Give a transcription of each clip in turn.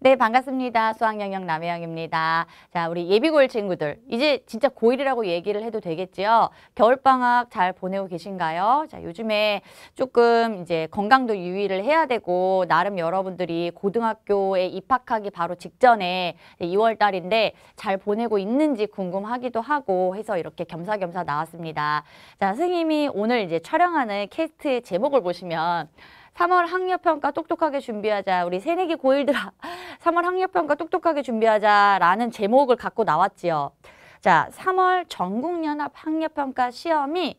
네, 반갑습니다. 수학영역 남혜영입니다. 자, 우리 예비고일 친구들. 이제 진짜 고일이라고 얘기를 해도 되겠지요? 겨울방학 잘 보내고 계신가요? 자, 요즘에 조금 이제 건강도 유의를 해야 되고, 나름 여러분들이 고등학교에 입학하기 바로 직전에 2월달인데 잘 보내고 있는지 궁금하기도 하고 해서 이렇게 겸사겸사 나왔습니다. 자, 선생님이 오늘 이제 촬영하는 캐스트의 제목을 보시면 3월 학력평가 똑똑하게 준비하자. 우리 새내기 고일들아 3월 학력평가 똑똑하게 준비하자라는 제목을 갖고 나왔지요. 자, 3월 전국연합 학력평가 시험이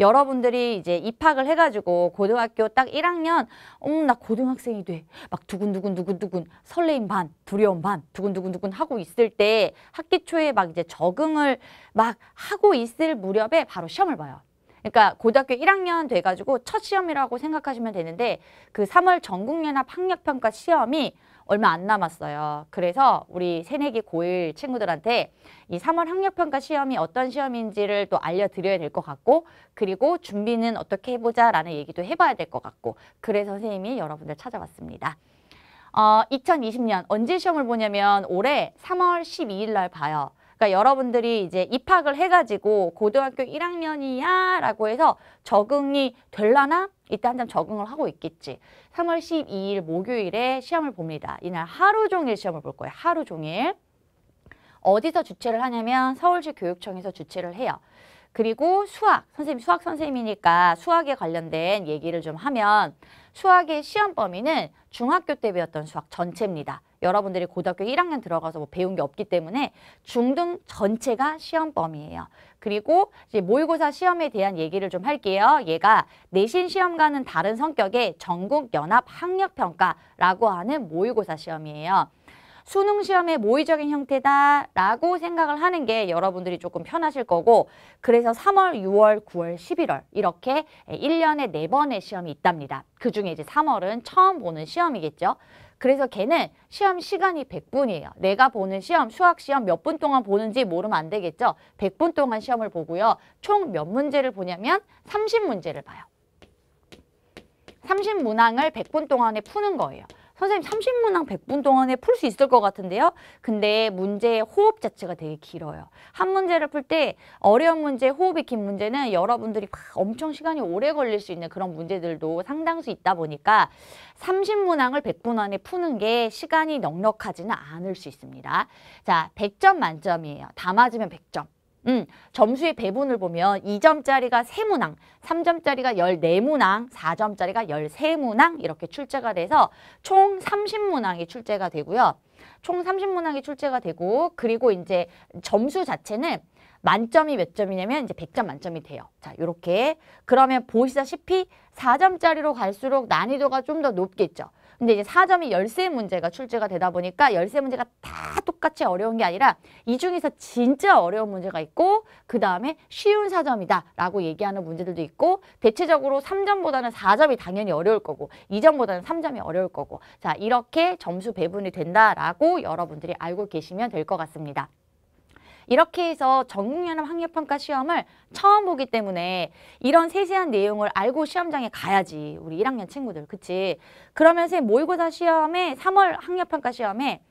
여러분들이 이제 입학을 해가지고 고등학교 딱 1학년 음나 고등학생이 돼 막 두근두근 두근두근 설레임 반 두려움 반 두근두근 두근 하고 있을 때 학기 초에 막 이제 적응을 막 하고 있을 무렵에 바로 시험을 봐요. 그러니까 고등학교 1학년 돼가지고 첫 시험이라고 생각하시면 되는데 그 3월 전국연합 학력평가 시험이 얼마 안 남았어요. 그래서 우리 새내기 고1 친구들한테 이 3월 학력평가 시험이 어떤 시험인지를 또 알려드려야 될 것 같고 그리고 준비는 어떻게 해보자 라는 얘기도 해봐야 될 것 같고 그래서 선생님이 여러분들 찾아왔습니다. 어, 2020년 언제 시험을 보냐면 올해 3월 12일 날 봐요. 그러니까 여러분들이 이제 입학을 해가지고 고등학교 1학년이야 라고 해서 적응이 될라나? 이때 한참 적응을 하고 있겠지. 3월 12일 목요일에 시험을 봅니다. 이날 하루 종일 시험을 볼 거예요. 하루 종일. 어디서 주최를 하냐면 서울시 교육청에서 주최를 해요. 그리고 수학, 선생님 수학 선생님이니까 수학에 관련된 얘기를 좀 하면 수학의 시험 범위는 중학교 때 배웠던 수학 전체입니다. 여러분들이 고등학교 1학년 들어가서 뭐 배운 게 없기 때문에 중등 전체가 시험 범위예요. 그리고 이제 모의고사 시험에 대한 얘기를 좀 할게요. 얘가 내신 시험과는 다른 성격의 전국연합학력평가라고 하는 모의고사 시험이에요. 수능 시험의 모의적인 형태다라고 생각을 하는 게 여러분들이 조금 편하실 거고 그래서 3월, 6월, 9월, 11월 이렇게 1년에 4번의 시험이 있답니다. 그중에 이제 3월은 처음 보는 시험이겠죠. 그래서 걔는 시험 시간이 100분이에요. 내가 보는 시험, 수학 시험 몇 분 동안 보는지 모르면 안 되겠죠. 100분 동안 시험을 보고요. 총 몇 문제를 보냐면 30문제를 봐요. 30문항을 100분 동안에 푸는 거예요. 선생님 30문항 100분 동안에 풀 수 있을 것 같은데요. 근데 문제의 호흡 자체가 되게 길어요. 한 문제를 풀 때 어려운 문제, 호흡이 긴 문제는 여러분들이 엄청 시간이 오래 걸릴 수 있는 그런 문제들도 상당수 있다 보니까 30문항을 100분 안에 푸는 게 시간이 넉넉하지는 않을 수 있습니다. 자, 100점 만점이에요. 다 맞으면 100점. 음, 점수의 배분을 보면 이점짜리가세문항삼점짜리가 열네 문항사점짜리가 열세 문항 이렇게 출제가 돼서 총 삼십 문항이 출제가 되고요. 총 삼십 문항이 출제가 되고 그리고 이제 점수 자체는 만점이 몇 점이냐면 이제 백 점 만점이 돼요. 자, 요렇게. 그러면 보시다시피 사점짜리로 갈수록 난이도가 좀 더 높겠죠. 근데 이제 4점이 열세 문제가 출제가 되다 보니까 열세 문제가 다 똑같이 어려운 게 아니라 이 중에서 진짜 어려운 문제가 있고 그 다음에 쉬운 4점이다 라고 얘기하는 문제들도 있고 대체적으로 3점보다는 4점이 당연히 어려울 거고 2점보다는 3점이 어려울 거고 자 이렇게 점수 배분이 된다라고 여러분들이 알고 계시면 될 것 같습니다. 이렇게 해서 전국연합 학력평가 시험을 처음 보기 때문에 이런 세세한 내용을 알고 시험장에 가야지 우리 1학년 친구들 그치? 그러면서 모의고사 시험에 3월 학력평가 시험에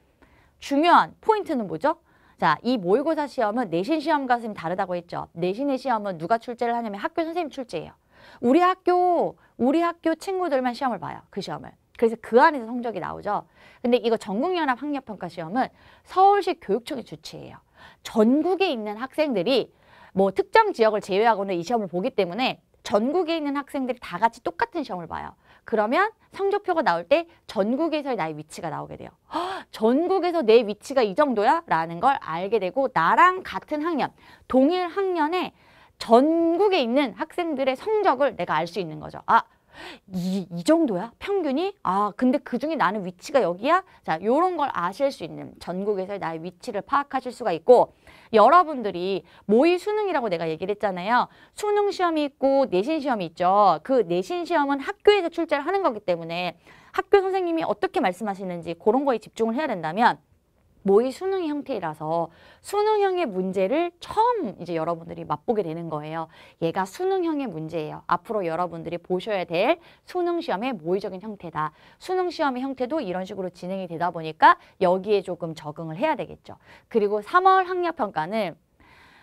중요한 포인트는 뭐죠? 자, 이 모의고사 시험은 내신 시험과 선생님 다르다고 했죠. 내신의 시험은 누가 출제를 하냐면 학교 선생님 출제예요. 우리 학교, 우리 학교 친구들만 시험을 봐요. 그 시험을. 그래서 그 안에서 성적이 나오죠. 근데 이거 전국연합 학력평가 시험은 서울시 교육청이 주체예요 전국에 있는 학생들이 뭐 특정 지역을 제외하고는 이 시험을 보기 때문에 전국에 있는 학생들이 다 같이 똑같은 시험을 봐요. 그러면 성적표가 나올 때 전국에서의 나의 위치가 나오게 돼요. 전국에서 내 위치가 이 정도야? 라는 걸 알게 되고 나랑 같은 학년, 동일 학년에 전국에 있는 학생들의 성적을 내가 알 수 있는 거죠. 아, 이, 이 정도야? 평균이? 아 근데 그중에 나는 위치가 여기야? 자 요런 걸 아실 수 있는 전국에서 나의 위치를 파악하실 수가 있고 여러분들이 모의 수능이라고 내가 얘기를 했잖아요. 수능 시험이 있고 내신 시험이 있죠. 그 내신 시험은 학교에서 출제를 하는 거기 때문에 학교 선생님이 어떻게 말씀하시는지 그런 거에 집중을 해야 된다면 모의 수능 형태라서 수능형의 문제를 처음 이제 여러분들이 맛보게 되는 거예요. 얘가 수능형의 문제예요. 앞으로 여러분들이 보셔야 될 수능 시험의 모의적인 형태다. 수능 시험의 형태도 이런 식으로 진행이 되다 보니까 여기에 조금 적응을 해야 되겠죠. 그리고 3월 학력 평가는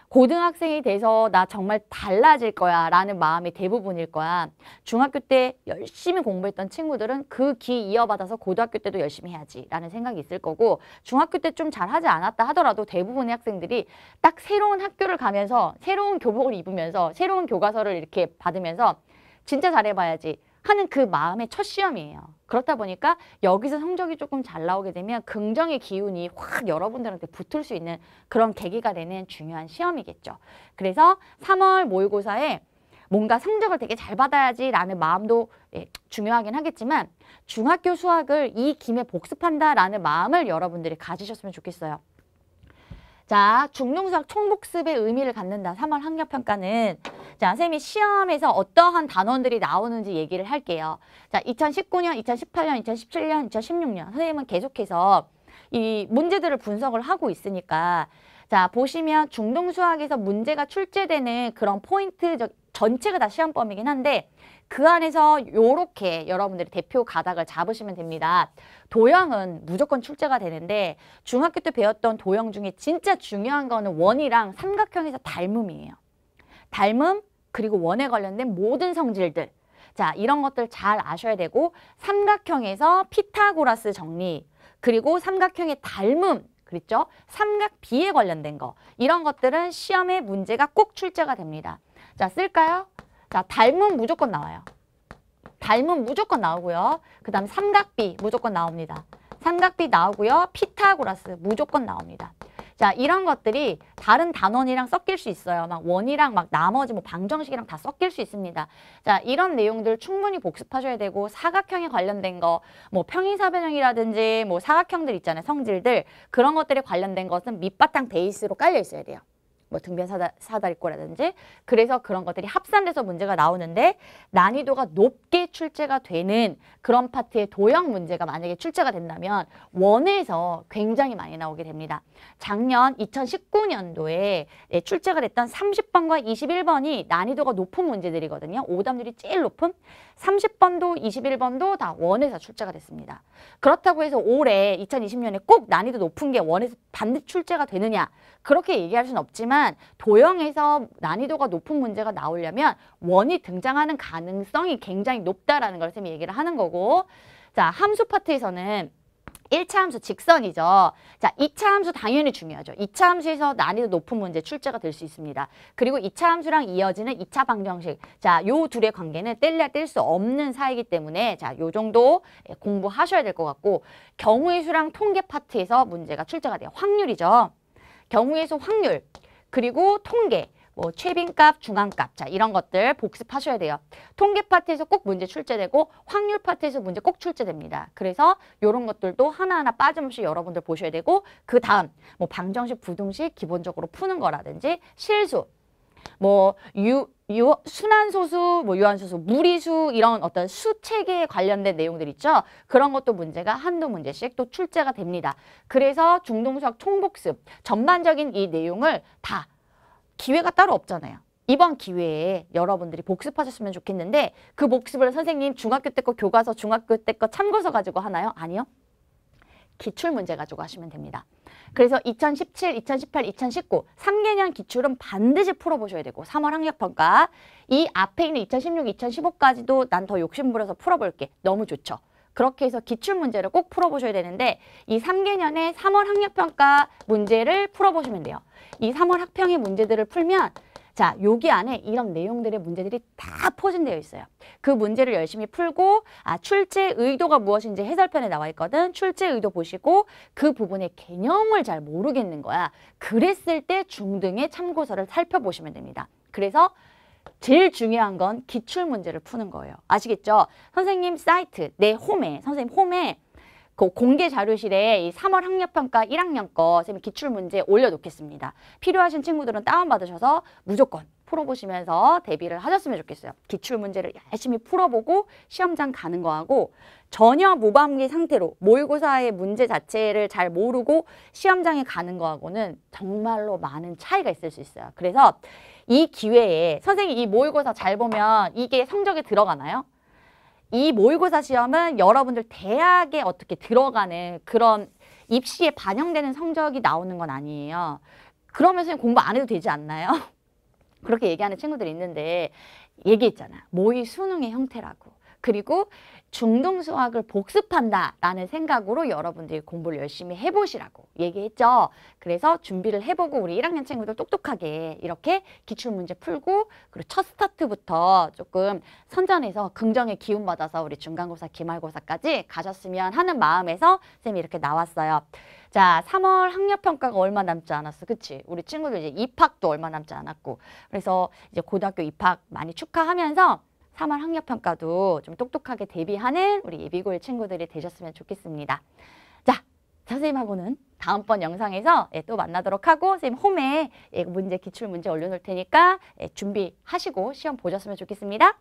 고등학생이 돼서 나 정말 달라질 거야 라는 마음이 대부분일 거야. 중학교 때 열심히 공부했던 친구들은 그 기 이어받아서 고등학교 때도 열심히 해야지 라는 생각이 있을 거고 중학교 때 좀 잘하지 않았다 하더라도 대부분의 학생들이 딱 새로운 학교를 가면서 새로운 교복을 입으면서 새로운 교과서를 이렇게 받으면서 진짜 잘해봐야지 하는 그 마음의 첫 시험이에요. 그렇다 보니까 여기서 성적이 조금 잘 나오게 되면 긍정의 기운이 확 여러분들한테 붙을 수 있는 그런 계기가 되는 중요한 시험이겠죠. 그래서 3월 모의고사에 뭔가 성적을 되게 잘 받아야지라는 마음도 예, 중요하긴 하겠지만 중학교 수학을 이 김에 복습한다라는 마음을 여러분들이 가지셨으면 좋겠어요. 자, 중능수학 총복습의 의미를 갖는다. 3월 학력평가는 자, 선생님이 시험에서 어떠한 단원들이 나오는지 얘기를 할게요. 자, 2019년, 2018년, 2017년, 2016년 선생님은 계속해서 이 문제들을 분석을 하고 있으니까 자, 보시면 중등수학에서 문제가 출제되는 그런 포인트적 전체가 다 시험범이긴 한데 그 안에서 요렇게 여러분들이 대표 가닥을 잡으시면 됩니다. 도형은 무조건 출제가 되는데 중학교 때 배웠던 도형 중에 진짜 중요한 거는 원이랑 삼각형에서 닮음이에요. 닮음 그리고 원에 관련된 모든 성질들 자 이런 것들 잘 아셔야 되고 삼각형에서 피타고라스 정리 그리고 삼각형의 닮음 그랬죠? 삼각 비에 관련된 거 이런 것들은 시험에 문제가 꼭 출제가 됩니다. 자, 쓸까요? 자, 닮은 무조건 나와요. 닮은 무조건 나오고요. 그 다음 삼각비 무조건 나옵니다. 삼각비 나오고요. 피타고라스 무조건 나옵니다. 자, 이런 것들이 다른 단원이랑 섞일 수 있어요. 막 원이랑 막 나머지 뭐 방정식이랑 다 섞일 수 있습니다. 자, 이런 내용들 충분히 복습하셔야 되고 사각형에 관련된 거, 뭐 평행사변형이라든지 뭐 사각형들 있잖아요. 성질들. 그런 것들에 관련된 것은 밑바탕 베이스로 깔려 있어야 돼요. 뭐 등변 사다, 사다리꼬라든지 그래서 그런 것들이 합산돼서 문제가 나오는데 난이도가 높게 출제가 되는 그런 파트의 도형 문제가 만약에 출제가 된다면 원에서 굉장히 많이 나오게 됩니다. 작년 2019년도에 예, 출제가 됐던 30번과 21번이 난이도가 높은 문제들이거든요. 오답률이 제일 높은 30번도 21번도 다 원에서 출제가 됐습니다. 그렇다고 해서 올해 2020년에 꼭 난이도 높은 게 원에서 반드시 출제가 되느냐 그렇게 얘기할 수는 없지만 도형에서 난이도가 높은 문제가 나오려면 원이 등장하는 가능성이 굉장히 높다라는 걸 쌤이 얘기를 하는 거고 자 함수 파트에서는 1차 함수 직선이죠. 자, 2차 함수 당연히 중요하죠. 2차 함수에서 난이도 높은 문제 출제가 될 수 있습니다. 그리고 2차 함수랑 이어지는 2차 방정식. 자, 요 둘의 관계는 뗄래야 뗄 수 없는 사이기 때문에 자, 요 정도 예, 공부하셔야 될 것 같고 경우의 수랑 통계 파트에서 문제가 출제가 돼요. 확률이죠. 경우의 수 확률 그리고 통계 뭐 최빈값, 중앙값 자 이런 것들 복습하셔야 돼요. 통계 파트에서 꼭 문제 출제되고 확률 파트에서 문제 꼭 출제됩니다. 그래서 이런 것들도 하나하나 빠짐없이 여러분들 보셔야 되고 그 다음 뭐 방정식, 부등식 기본적으로 푸는 거라든지 실수 뭐 유, 유, 순환소수, 뭐 유한소수, 무리수 이런 어떤 수체계에 관련된 내용들 있죠. 그런 것도 문제가 한두 문제씩 또 출제가 됩니다. 그래서 중동수학 총복습 전반적인 이 내용을 다 기회가 따로 없잖아요. 이번 기회에 여러분들이 복습하셨으면 좋겠는데 그 복습을 선생님 중학교 때 거 교과서 중학교 때 거 참고서 가지고 하나요? 아니요. 기출문제 가지고 하시면 됩니다. 그래서 2017, 2018, 2019 3개년 기출은 반드시 풀어보셔야 되고 3월 학력평가 이 앞에 있는 2016, 2015까지도 난 더 욕심부려서 풀어볼게. 너무 좋죠. 그렇게 해서 기출문제를 꼭 풀어보셔야 되는데 이 3개년의 3월 학력평가 문제를 풀어보시면 돼요. 이 3월 학평의 문제들을 풀면 자, 여기 안에 이런 내용들의 문제들이 다 포진되어 있어요. 그 문제를 열심히 풀고 아, 출제 의도가 무엇인지 해설편에 나와 있거든. 출제 의도 보시고 그 부분의 개념을 잘 모르겠는 거야. 그랬을 때 중등의 참고서를 살펴보시면 됩니다. 그래서 제일 중요한 건 기출 문제를 푸는 거예요. 아시겠죠? 선생님 사이트, 내 홈에, 선생님 홈에 그 공개 자료실에 이 3월 학력평가 1학년 거 선생님 기출 문제 올려놓겠습니다. 필요하신 친구들은 다운받으셔서 무조건 풀어보시면서 대비를 하셨으면 좋겠어요. 기출 문제를 열심히 풀어보고 시험장 가는 거하고 전혀 무방비 상태로 모의고사의 문제 자체를 잘 모르고 시험장에 가는 거하고는 정말로 많은 차이가 있을 수 있어요. 그래서 이 기회에 선생님 이 모의고사 잘 보면 이게 성적에 들어가나요? 이 모의고사 시험은 여러분들 대학에 어떻게 들어가는 그런 입시에 반영되는 성적이 나오는 건 아니에요. 그러면서 공부 안 해도 되지 않나요? 그렇게 얘기하는 친구들이 있는데 얘기했잖아. 모의 수능의 형태라고. 그리고 중등 수학을 복습한다라는 생각으로 여러분들이 공부를 열심히 해보시라고 얘기했죠. 그래서 준비를 해보고 우리 1학년 친구들 똑똑하게 이렇게 기출문제 풀고 그리고 첫 스타트부터 조금 선전해서 긍정의 기운 받아서 우리 중간고사, 기말고사까지 가셨으면 하는 마음에서 쌤이 이렇게 나왔어요. 자, 3월 학력평가가 얼마 남지 않았어. 그치? 우리 친구들 이제 입학도 얼마 남지 않았고. 그래서 이제 고등학교 입학 많이 축하하면서 3월 학력평가도 좀 똑똑하게 대비하는 우리 예비고일 친구들이 되셨으면 좋겠습니다. 자, 선생님하고는 다음번 영상에서 예, 또 만나도록 하고 선생님 홈에 예, 문제 기출문제 올려놓을 테니까 예, 준비하시고 시험 보셨으면 좋겠습니다.